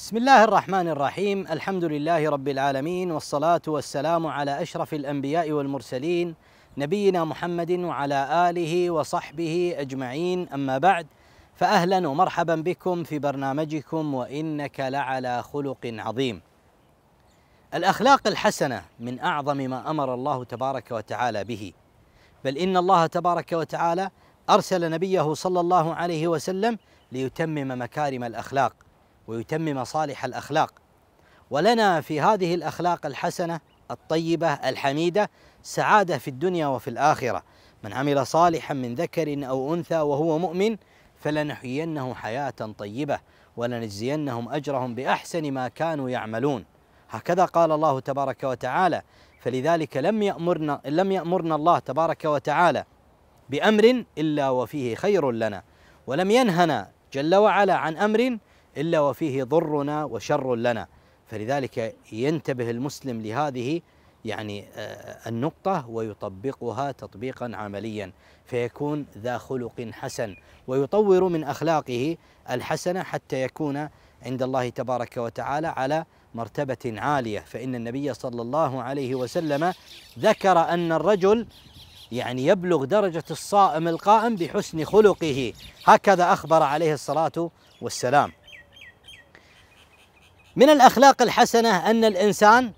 بسم الله الرحمن الرحيم الحمد لله رب العالمين والصلاه والسلام على اشرف الانبياء والمرسلين نبينا محمد وعلى اله وصحبه اجمعين اما بعد فاهلا ومرحبا بكم في برنامجكم وانك لعلى خلق عظيم الاخلاق الحسنه من اعظم ما امر الله تبارك وتعالى به بل ان الله تبارك وتعالى ارسل نبيه صلى الله عليه وسلم ليتمم مكارم الاخلاق ويتم مصالح الاخلاق ولنا في هذه الاخلاق الحسنه الطيبه الحميده سعاده في الدنيا وفي الاخره من عمل صالحا من ذكر او انثى وهو مؤمن فلنحيينه حياه طيبه ولنجزينهم اجرهم باحسن ما كانوا يعملون هكذا قال الله تبارك وتعالى فلذلك لم يامرنا لم يامرنا الله تبارك وتعالى بامر الا وفيه خير لنا ولم ينهنا جل وعلا عن امر إلا وفيه ضرنا وشر لنا فلذلك ينتبه المسلم لهذه يعني آه، النقطة ويطبقها تطبيقا عمليا فيكون ذا خلق حسن ويطور من أخلاقه الحسنة حتى يكون عند الله تبارك وتعالى على مرتبة عالية فإن النبي صلى الله عليه وسلم ذكر أن الرجل يعني يبلغ درجة الصائم القائم بحسن خلقه هكذا أخبر عليه الصلاة والسلام من الأخلاق الحسنة أن الإنسان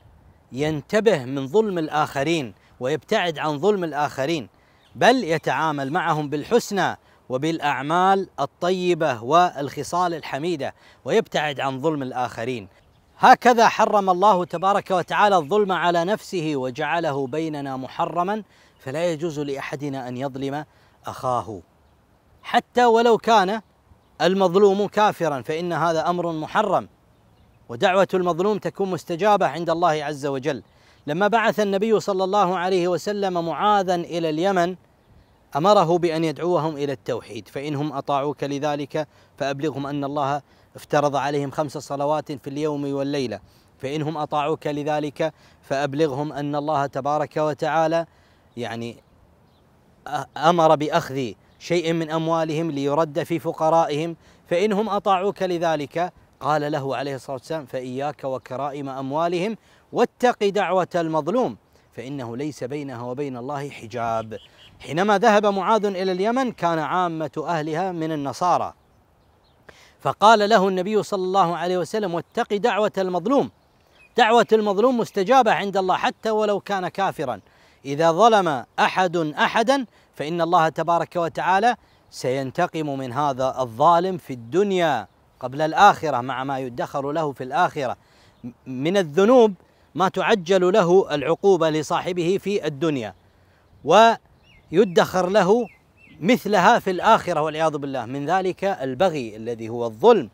ينتبه من ظلم الآخرين ويبتعد عن ظلم الآخرين بل يتعامل معهم بالحسنى وبالأعمال الطيبة والخصال الحميدة ويبتعد عن ظلم الآخرين هكذا حرم الله تبارك وتعالى الظلم على نفسه وجعله بيننا محرما فلا يجوز لأحدنا أن يظلم أخاه حتى ولو كان المظلوم كافرا فإن هذا أمر محرم ودعوة المظلوم تكون مستجابة عند الله عز وجل لما بعث النبي صلى الله عليه وسلم معاذا إلى اليمن امره بان يدعوهم الى التوحيد فانهم اطاعوك لذلك فابلغهم ان الله افترض عليهم خمس صلوات في اليوم والليله فانهم اطاعوك لذلك فابلغهم ان الله تبارك وتعالى يعني امر باخذ شيء من اموالهم ليرد في فقرائهم فانهم اطاعوك لذلك قال له عليه الصلاة والسلام فإياك وكرائم أموالهم واتق دعوة المظلوم فإنه ليس بينها وبين الله حجاب حينما ذهب معاذ إلى اليمن كان عامة أهلها من النصارى فقال له النبي صلى الله عليه وسلم واتق دعوة المظلوم دعوة المظلوم مستجابة عند الله حتى ولو كان كافرا إذا ظلم أحد أحدا فإن الله تبارك وتعالى سينتقم من هذا الظالم في الدنيا قبل الآخرة مع ما يدخر له في الآخرة من الذنوب ما تعجل له العقوبة لصاحبه في الدنيا ويدخر له مثلها في الآخرة والعياذ بالله من ذلك البغي الذي هو الظلم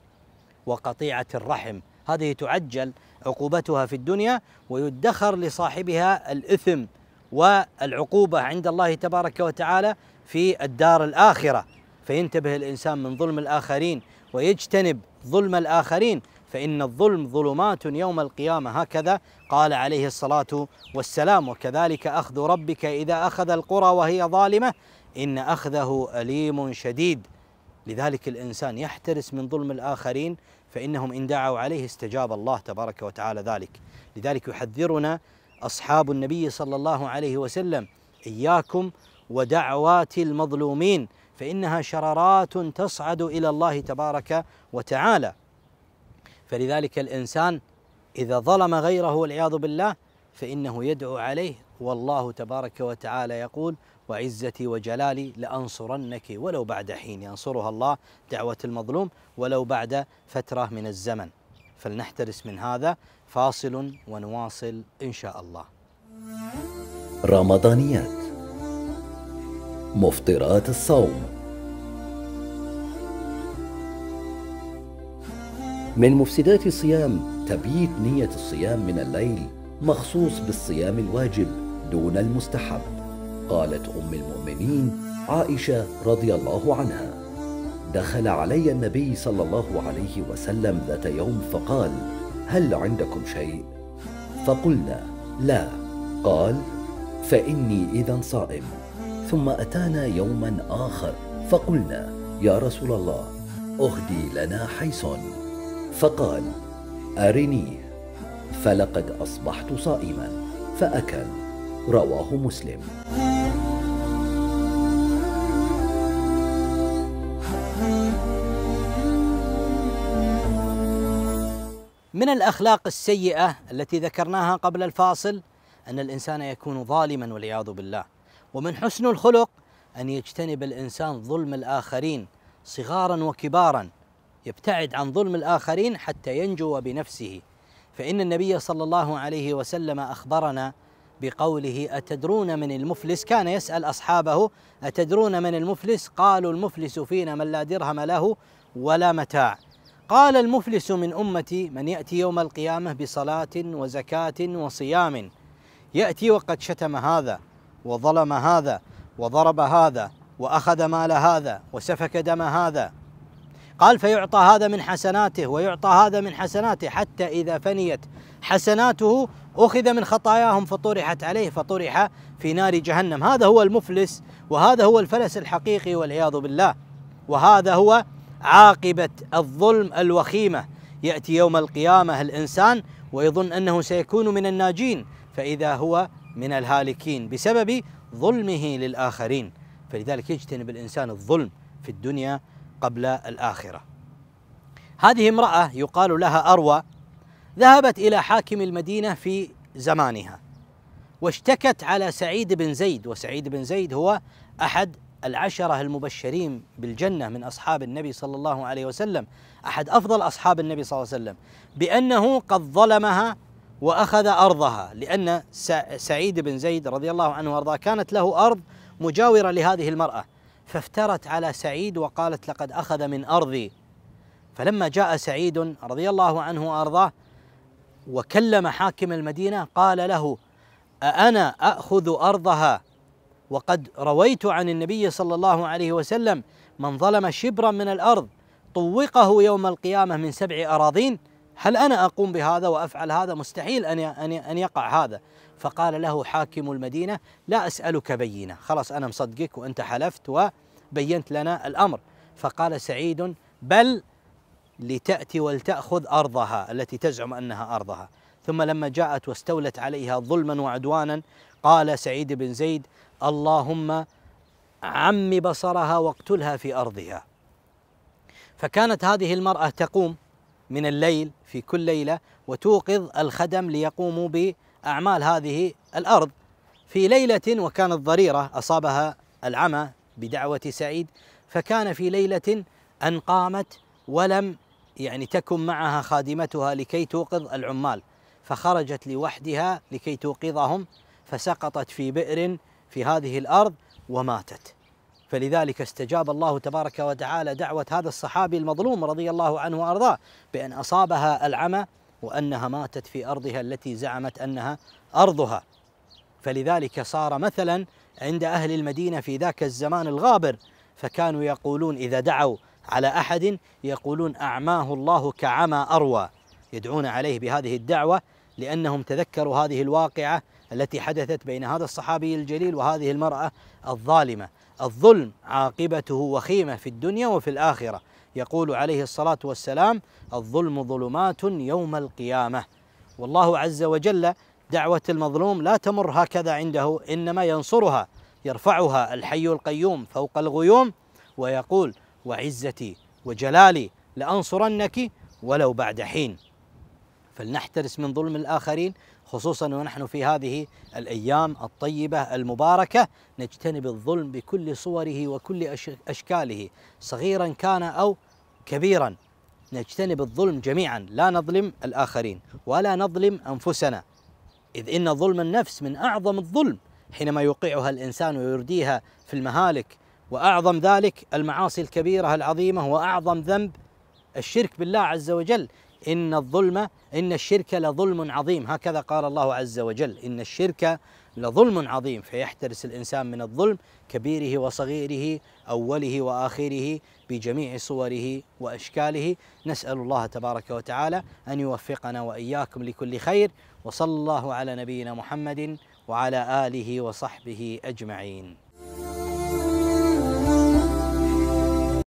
وقطيعة الرحم هذه تعجل عقوبتها في الدنيا ويدخر لصاحبها الإثم والعقوبة عند الله تبارك وتعالى في الدار الآخرة فينتبه الإنسان من ظلم الآخرين ويجتنب ظلم الآخرين فإن الظلم ظلمات يوم القيامة هكذا قال عليه الصلاة والسلام وكذلك أخذ ربك إذا أخذ القرى وهي ظالمة إن أخذه أليم شديد لذلك الإنسان يحترس من ظلم الآخرين فإنهم إن دعوا عليه استجاب الله تبارك وتعالى ذلك لذلك يحذرنا أصحاب النبي صلى الله عليه وسلم إياكم ودعوات المظلومين فإنها شررات تصعد إلى الله تبارك وتعالى فلذلك الإنسان إذا ظلم غيره والعياذ بالله فإنه يدعو عليه والله تبارك وتعالى يقول وعزتي وجلالي لأنصرنك ولو بعد حين ينصرها الله دعوة المظلوم ولو بعد فترة من الزمن فلنحترس من هذا فاصل ونواصل إن شاء الله رمضانيات مفطرات الصوم من مفسدات الصيام تبييت نية الصيام من الليل مخصوص بالصيام الواجب دون المستحب قالت أم المؤمنين عائشة رضي الله عنها دخل علي النبي صلى الله عليه وسلم ذات يوم فقال هل عندكم شيء فقلنا لا قال فاني اذا صائم ثم أتانا يوما آخر فقلنا يا رسول الله أهدي لنا حيص فقال أرنيه فلقد أصبحت صائما فأكل رواه مسلم من الأخلاق السيئة التي ذكرناها قبل الفاصل أن الإنسان يكون ظالما والعياذ بالله ومن حسن الخلق أن يجتنب الإنسان ظلم الآخرين صغارا وكبارا يبتعد عن ظلم الآخرين حتى ينجو بنفسه فإن النبي صلى الله عليه وسلم أخبرنا بقوله أتدرون من المفلس كان يسأل أصحابه أتدرون من المفلس قالوا المفلس فينا من لا درهم له ولا متاع قال المفلس من أمتي من يأتي يوم القيامة بصلاة وزكاة وصيام يأتي وقد شتم هذا وظلم هذا وضرب هذا واخذ مال هذا وسفك دم هذا قال فيعطى هذا من حسناته ويعطى هذا من حسناته حتى اذا فنيت حسناته اخذ من خطاياهم فطرحت عليه فطرح في نار جهنم هذا هو المفلس وهذا هو الفلس الحقيقي والعياذ بالله وهذا هو عاقبه الظلم الوخيمه ياتي يوم القيامه الانسان ويظن انه سيكون من الناجين فاذا هو من الهالكين بسبب ظلمه للآخرين فلذلك يجتنب الإنسان الظلم في الدنيا قبل الآخرة هذه امرأة يقال لها أروى ذهبت إلى حاكم المدينة في زمانها واشتكت على سعيد بن زيد وسعيد بن زيد هو أحد العشرة المبشرين بالجنة من أصحاب النبي صلى الله عليه وسلم أحد أفضل أصحاب النبي صلى الله عليه وسلم بأنه قد ظلمها وأخذ أرضها لأن سعيد بن زيد رضي الله عنه وأرضاه كانت له أرض مجاورة لهذه المرأة فافترت على سعيد وقالت لقد أخذ من أرضي فلما جاء سعيد رضي الله عنه وأرضاه وكلم حاكم المدينة قال له أأنا أخذ أرضها وقد رويت عن النبي صلى الله عليه وسلم من ظلم شبرا من الأرض طوقه يوم القيامة من سبع أراضين هل انا اقوم بهذا وافعل هذا مستحيل ان ان يقع هذا فقال له حاكم المدينه لا اسالك بينه خلاص انا مصدقك وانت حلفت وبينت لنا الامر فقال سعيد بل لتاتي ولتاخذ ارضها التي تزعم انها ارضها ثم لما جاءت واستولت عليها ظلما وعدوانا قال سعيد بن زيد اللهم عم بصرها واقتلها في ارضها فكانت هذه المراه تقوم من الليل في كل ليله وتوقظ الخدم ليقوموا باعمال هذه الارض في ليله وكانت ضريره اصابها العمى بدعوه سعيد فكان في ليله ان قامت ولم يعني تكن معها خادمتها لكي توقظ العمال فخرجت لوحدها لكي توقظهم فسقطت في بئر في هذه الارض وماتت فلذلك استجاب الله تبارك وتعالى دعوة هذا الصحابي المظلوم رضي الله عنه وأرضاه بأن أصابها العمى وأنها ماتت في أرضها التي زعمت أنها أرضها فلذلك صار مثلا عند أهل المدينة في ذاك الزمان الغابر فكانوا يقولون إذا دعوا على أحد يقولون أعماه الله كعمى أروى يدعون عليه بهذه الدعوة لأنهم تذكروا هذه الواقعة التي حدثت بين هذا الصحابي الجليل وهذه المرأة الظالمة الظلم عاقبته وخيمه في الدنيا وفي الاخره يقول عليه الصلاه والسلام الظلم ظلمات يوم القيامه والله عز وجل دعوه المظلوم لا تمر هكذا عنده انما ينصرها يرفعها الحي القيوم فوق الغيوم ويقول وعزتي وجلالي لانصرنك ولو بعد حين فلنحترس من ظلم الاخرين خصوصا ونحن في هذه الايام الطيبه المباركه نجتنب الظلم بكل صوره وكل اشكاله صغيرا كان او كبيرا نجتنب الظلم جميعا لا نظلم الاخرين ولا نظلم انفسنا اذ ان ظلم النفس من اعظم الظلم حينما يوقعها الانسان ويرديها في المهالك واعظم ذلك المعاصي الكبيره العظيمه واعظم ذنب الشرك بالله عز وجل إن الظلم إن الشرك لظلم عظيم هكذا قال الله عز وجل إن الشرك لظلم عظيم فيحترس الإنسان من الظلم كبيره وصغيره أوله وآخره بجميع صوره وأشكاله نسأل الله تبارك وتعالى أن يوفقنا وإياكم لكل خير وصلى الله على نبينا محمد وعلى آله وصحبه أجمعين